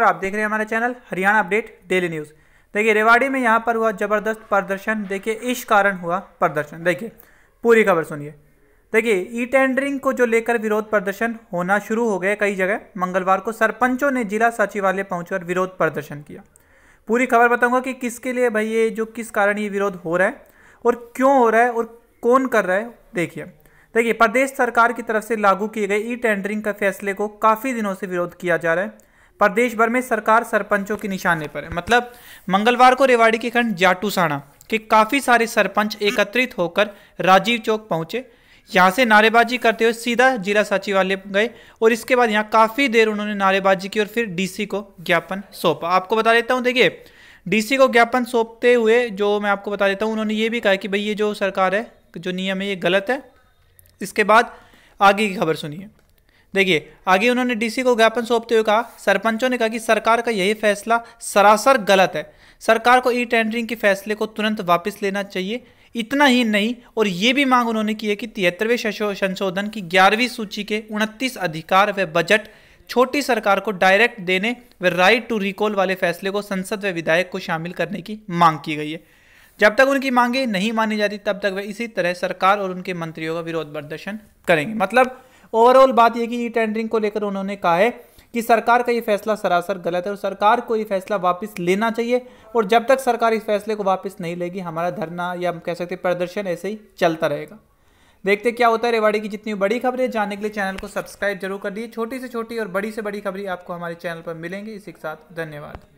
और आप देख रहे हैं हमारा channel Haryana update daily news देखिए रेवाड़ी में यहाँ पर हुआ ज़बरदस्त प्रदर्शन देखिए इस कारण हुआ प्रदर्शन देखिए पूरी खबर सुनिए देखिए ई e टेंडरिंग को जो लेकर विरोध प्रदर्शन होना शुरू हो गया कई जगह मंगलवार को सरपंचों ने जिला सचिवालय पहुंचकर विरोध प्रदर्शन किया पूरी खबर बताऊंगा कि किसके लिए भाई ये जो किस कारण ये विरोध हो रहा है और क्यों हो रहा है और कौन कर रहा है देखिए देखिए प्रदेश सरकार की तरफ से लागू किए गए ई e टेंडरिंग के फैसले को काफ़ी दिनों से विरोध किया जा रहा है प्रदेश भर में सरकार सरपंचों के निशाने पर है मतलब मंगलवार को रेवाड़ी के खंड जाटूसाना के काफ़ी सारे सरपंच एकत्रित होकर राजीव चौक पहुंचे यहाँ से नारेबाजी करते हुए सीधा जिला सचिवालय गए और इसके बाद यहाँ काफ़ी देर उन्होंने नारेबाजी की और फिर डीसी को ज्ञापन सौंपा आपको बता देता हूँ देखिए डीसी को ज्ञापन सौंपते हुए जो मैं आपको बता देता हूँ उन्होंने ये भी कहा कि भाई ये जो सरकार है जो नियम है ये गलत है इसके बाद आगे की खबर सुनिए देखिए आगे उन्होंने डीसी को ज्ञापन सौंपते हुए कहा सरपंचों ने कहा कि सरकार का यही फैसला सरासर गलत है सरकार को ई टेंडरिंग के फैसले को तुरंत वापस लेना चाहिए इतना ही नहीं और ये भी मांग उन्होंने की है कि तिहत्तरवें संशोधन की ग्यारहवीं सूची के उनतीस अधिकार व बजट छोटी सरकार को डायरेक्ट देने व राइट टू रिकॉल वाले फैसले को संसद व विधायक को शामिल करने की मांग की गई है जब तक उनकी मांगे नहीं मानी जाती तब तक वे इसी तरह सरकार और उनके मंत्रियों का विरोध प्रदर्शन करेंगे मतलब ओवरऑल बात यह कि ई e टेंडरिंग को लेकर उन्होंने कहा है कि सरकार का ये फैसला सरासर गलत है और सरकार को ये फैसला वापस लेना चाहिए और जब तक सरकार इस फैसले को वापस नहीं लेगी हमारा धरना या हम कह सकते हैं प्रदर्शन ऐसे ही चलता रहेगा देखते क्या होता है रेवाड़ी की जितनी बड़ी खबरें जानने के लिए चैनल को सब्सक्राइब जरूर कर दिए छोटी से छोटी और बड़ी से बड़ी खबरें आपको हमारे चैनल पर मिलेंगी इसी के साथ धन्यवाद